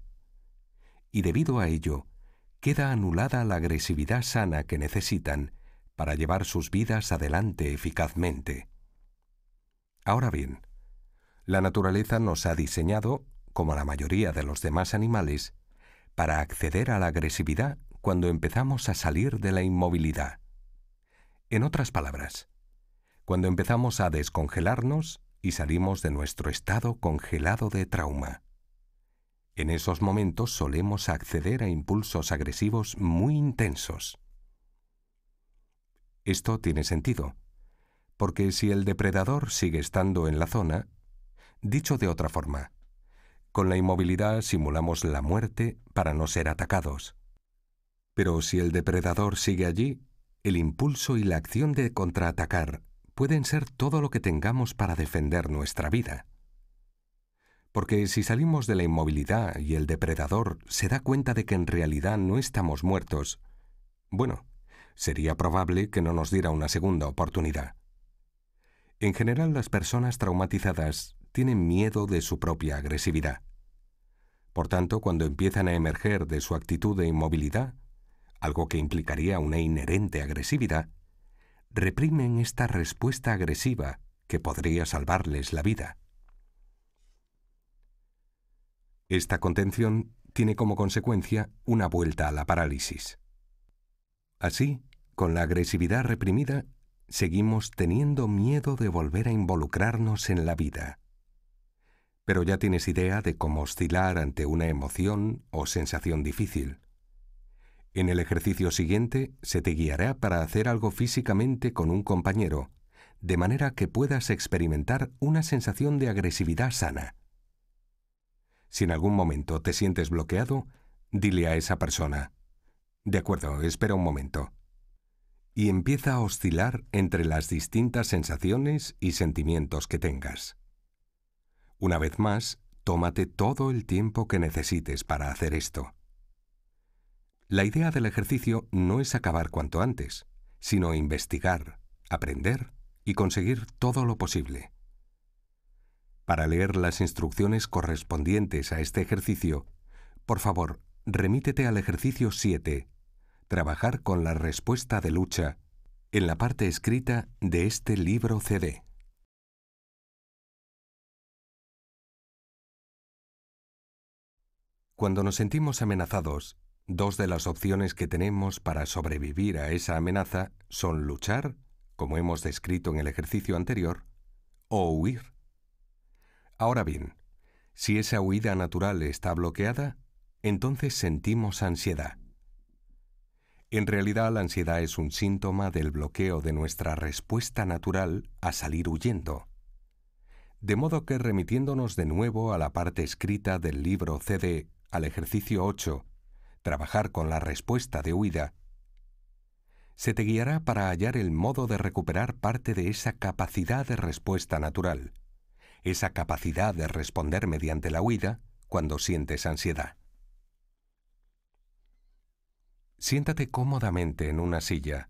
Y debido a ello, queda anulada la agresividad sana que necesitan para llevar sus vidas adelante eficazmente. Ahora bien, la naturaleza nos ha diseñado, como la mayoría de los demás animales, para acceder a la agresividad cuando empezamos a salir de la inmovilidad. En otras palabras, cuando empezamos a descongelarnos y salimos de nuestro estado congelado de trauma. En esos momentos solemos acceder a impulsos agresivos muy intensos. Esto tiene sentido, porque si el depredador sigue estando en la zona, dicho de otra forma, con la inmovilidad simulamos la muerte para no ser atacados. Pero si el depredador sigue allí, el impulso y la acción de contraatacar pueden ser todo lo que tengamos para defender nuestra vida. Porque si salimos de la inmovilidad y el depredador se da cuenta de que en realidad no estamos muertos, bueno, sería probable que no nos diera una segunda oportunidad. En general las personas traumatizadas tienen miedo de su propia agresividad. Por tanto, cuando empiezan a emerger de su actitud de inmovilidad, algo que implicaría una inherente agresividad, reprimen esta respuesta agresiva que podría salvarles la vida. Esta contención tiene como consecuencia una vuelta a la parálisis. Así, con la agresividad reprimida seguimos teniendo miedo de volver a involucrarnos en la vida. Pero ya tienes idea de cómo oscilar ante una emoción o sensación difícil. En el ejercicio siguiente se te guiará para hacer algo físicamente con un compañero, de manera que puedas experimentar una sensación de agresividad sana. Si en algún momento te sientes bloqueado, dile a esa persona, de acuerdo, espera un momento y empieza a oscilar entre las distintas sensaciones y sentimientos que tengas. Una vez más, tómate todo el tiempo que necesites para hacer esto. La idea del ejercicio no es acabar cuanto antes, sino investigar, aprender y conseguir todo lo posible. Para leer las instrucciones correspondientes a este ejercicio, por favor, remítete al ejercicio 7 trabajar con la respuesta de lucha en la parte escrita de este libro CD. Cuando nos sentimos amenazados, dos de las opciones que tenemos para sobrevivir a esa amenaza son luchar, como hemos descrito en el ejercicio anterior, o huir. Ahora bien, si esa huida natural está bloqueada, entonces sentimos ansiedad. En realidad la ansiedad es un síntoma del bloqueo de nuestra respuesta natural a salir huyendo. De modo que remitiéndonos de nuevo a la parte escrita del libro CD al ejercicio 8, trabajar con la respuesta de huida, se te guiará para hallar el modo de recuperar parte de esa capacidad de respuesta natural, esa capacidad de responder mediante la huida cuando sientes ansiedad. Siéntate cómodamente en una silla,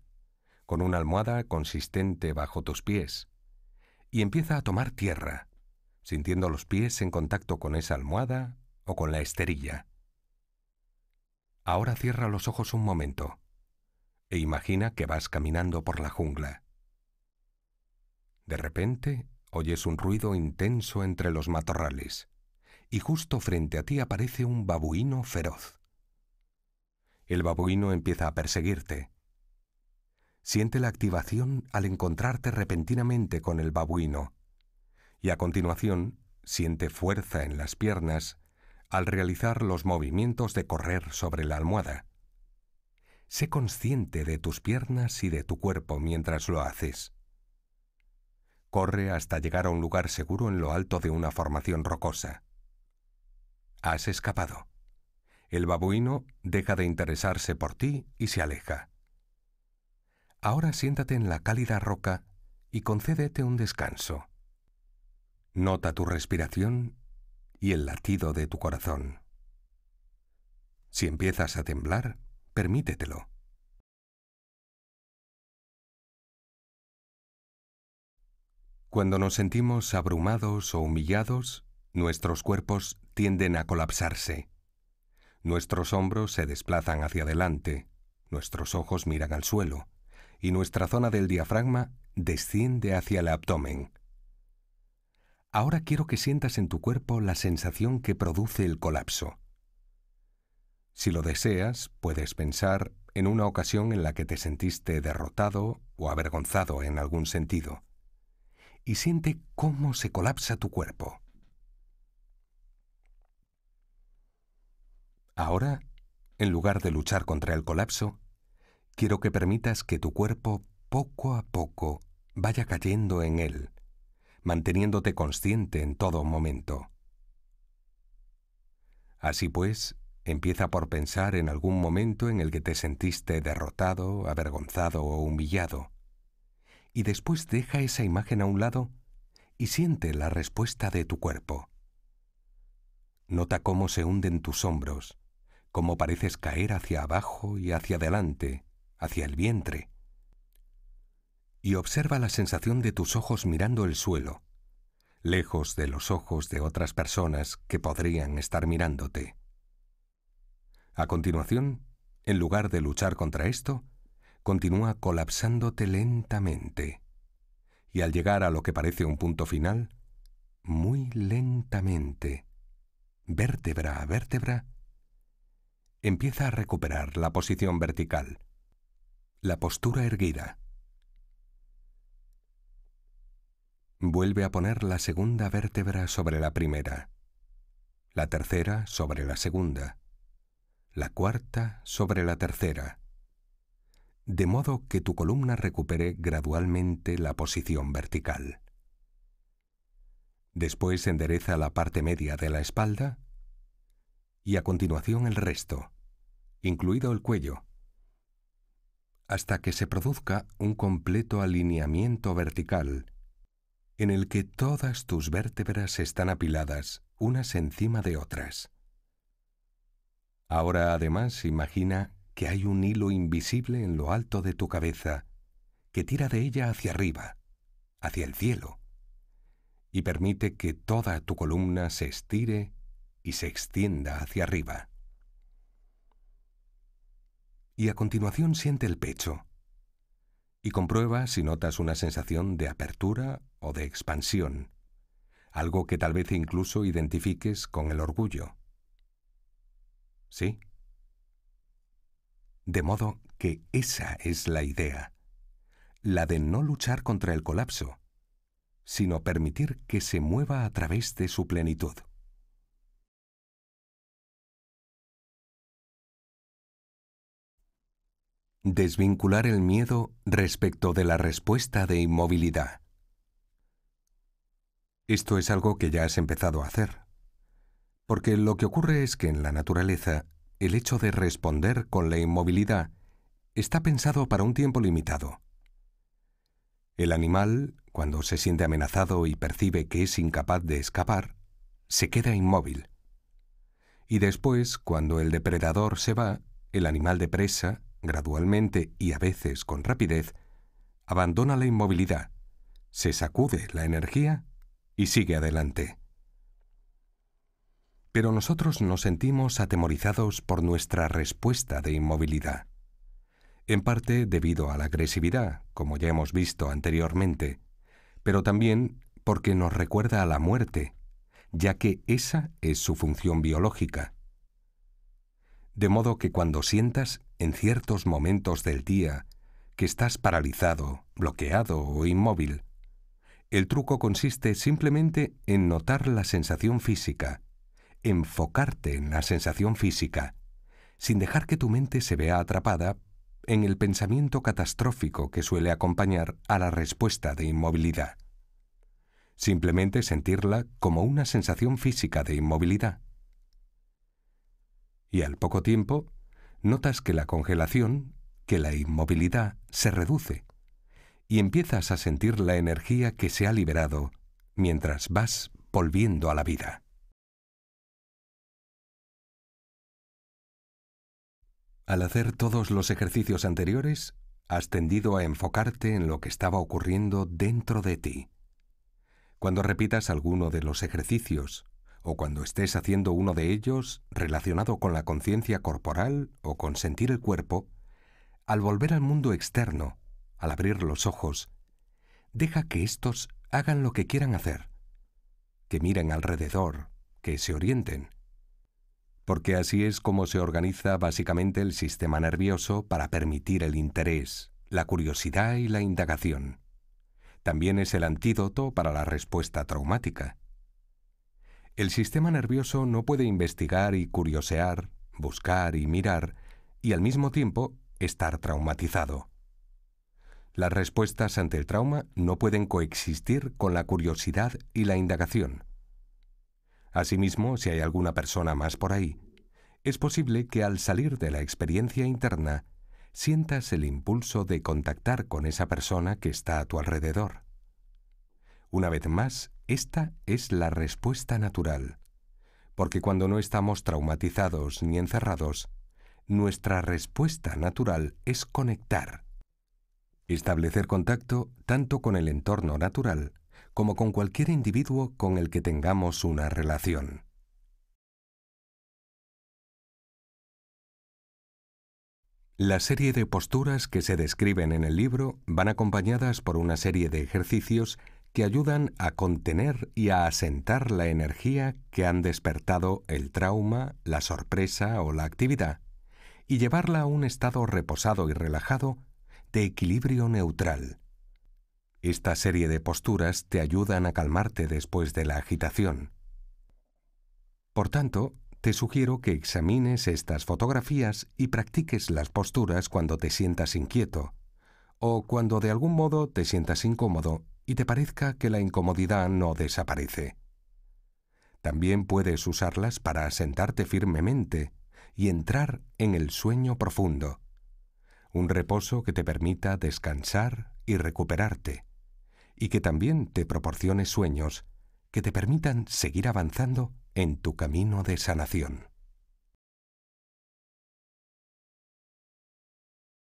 con una almohada consistente bajo tus pies, y empieza a tomar tierra, sintiendo los pies en contacto con esa almohada o con la esterilla. Ahora cierra los ojos un momento e imagina que vas caminando por la jungla. De repente oyes un ruido intenso entre los matorrales y justo frente a ti aparece un babuino feroz el babuino empieza a perseguirte. Siente la activación al encontrarte repentinamente con el babuino y a continuación siente fuerza en las piernas al realizar los movimientos de correr sobre la almohada. Sé consciente de tus piernas y de tu cuerpo mientras lo haces. Corre hasta llegar a un lugar seguro en lo alto de una formación rocosa. Has escapado el babuino deja de interesarse por ti y se aleja. Ahora siéntate en la cálida roca y concédete un descanso. Nota tu respiración y el latido de tu corazón. Si empiezas a temblar, permítetelo. Cuando nos sentimos abrumados o humillados, nuestros cuerpos tienden a colapsarse Nuestros hombros se desplazan hacia adelante, nuestros ojos miran al suelo, y nuestra zona del diafragma desciende hacia el abdomen. Ahora quiero que sientas en tu cuerpo la sensación que produce el colapso. Si lo deseas, puedes pensar en una ocasión en la que te sentiste derrotado o avergonzado en algún sentido, y siente cómo se colapsa tu cuerpo. Ahora, en lugar de luchar contra el colapso, quiero que permitas que tu cuerpo poco a poco vaya cayendo en él, manteniéndote consciente en todo momento. Así pues, empieza por pensar en algún momento en el que te sentiste derrotado, avergonzado o humillado, y después deja esa imagen a un lado y siente la respuesta de tu cuerpo. Nota cómo se hunden tus hombros, como pareces caer hacia abajo y hacia adelante, hacia el vientre. Y observa la sensación de tus ojos mirando el suelo, lejos de los ojos de otras personas que podrían estar mirándote. A continuación, en lugar de luchar contra esto, continúa colapsándote lentamente. Y al llegar a lo que parece un punto final, muy lentamente, vértebra a vértebra, Empieza a recuperar la posición vertical, la postura erguida. Vuelve a poner la segunda vértebra sobre la primera, la tercera sobre la segunda, la cuarta sobre la tercera, de modo que tu columna recupere gradualmente la posición vertical. Después endereza la parte media de la espalda y a continuación el resto incluido el cuello, hasta que se produzca un completo alineamiento vertical en el que todas tus vértebras están apiladas unas encima de otras. Ahora además imagina que hay un hilo invisible en lo alto de tu cabeza que tira de ella hacia arriba, hacia el cielo, y permite que toda tu columna se estire y se extienda hacia arriba y a continuación siente el pecho y comprueba si notas una sensación de apertura o de expansión, algo que tal vez incluso identifiques con el orgullo. ¿Sí? De modo que esa es la idea, la de no luchar contra el colapso, sino permitir que se mueva a través de su plenitud. Desvincular el miedo respecto de la respuesta de inmovilidad. Esto es algo que ya has empezado a hacer. Porque lo que ocurre es que en la naturaleza, el hecho de responder con la inmovilidad está pensado para un tiempo limitado. El animal, cuando se siente amenazado y percibe que es incapaz de escapar, se queda inmóvil. Y después, cuando el depredador se va, el animal de presa gradualmente y a veces con rapidez, abandona la inmovilidad, se sacude la energía y sigue adelante. Pero nosotros nos sentimos atemorizados por nuestra respuesta de inmovilidad, en parte debido a la agresividad, como ya hemos visto anteriormente, pero también porque nos recuerda a la muerte, ya que esa es su función biológica. De modo que cuando sientas en ciertos momentos del día que estás paralizado, bloqueado o inmóvil. El truco consiste simplemente en notar la sensación física, enfocarte en la sensación física, sin dejar que tu mente se vea atrapada en el pensamiento catastrófico que suele acompañar a la respuesta de inmovilidad. Simplemente sentirla como una sensación física de inmovilidad. Y al poco tiempo notas que la congelación, que la inmovilidad se reduce y empiezas a sentir la energía que se ha liberado mientras vas volviendo a la vida. Al hacer todos los ejercicios anteriores, has tendido a enfocarte en lo que estaba ocurriendo dentro de ti. Cuando repitas alguno de los ejercicios o cuando estés haciendo uno de ellos relacionado con la conciencia corporal o con sentir el cuerpo, al volver al mundo externo, al abrir los ojos, deja que estos hagan lo que quieran hacer, que miren alrededor, que se orienten. Porque así es como se organiza básicamente el sistema nervioso para permitir el interés, la curiosidad y la indagación. También es el antídoto para la respuesta traumática. El sistema nervioso no puede investigar y curiosear, buscar y mirar, y al mismo tiempo estar traumatizado. Las respuestas ante el trauma no pueden coexistir con la curiosidad y la indagación. Asimismo, si hay alguna persona más por ahí, es posible que al salir de la experiencia interna sientas el impulso de contactar con esa persona que está a tu alrededor. Una vez más, esta es la respuesta natural, porque cuando no estamos traumatizados ni encerrados, nuestra respuesta natural es conectar. Establecer contacto tanto con el entorno natural como con cualquier individuo con el que tengamos una relación. La serie de posturas que se describen en el libro van acompañadas por una serie de ejercicios que ayudan a contener y a asentar la energía que han despertado el trauma, la sorpresa o la actividad, y llevarla a un estado reposado y relajado de equilibrio neutral. Esta serie de posturas te ayudan a calmarte después de la agitación. Por tanto, te sugiero que examines estas fotografías y practiques las posturas cuando te sientas inquieto o cuando de algún modo te sientas incómodo y te parezca que la incomodidad no desaparece. También puedes usarlas para asentarte firmemente y entrar en el sueño profundo, un reposo que te permita descansar y recuperarte, y que también te proporcione sueños que te permitan seguir avanzando en tu camino de sanación.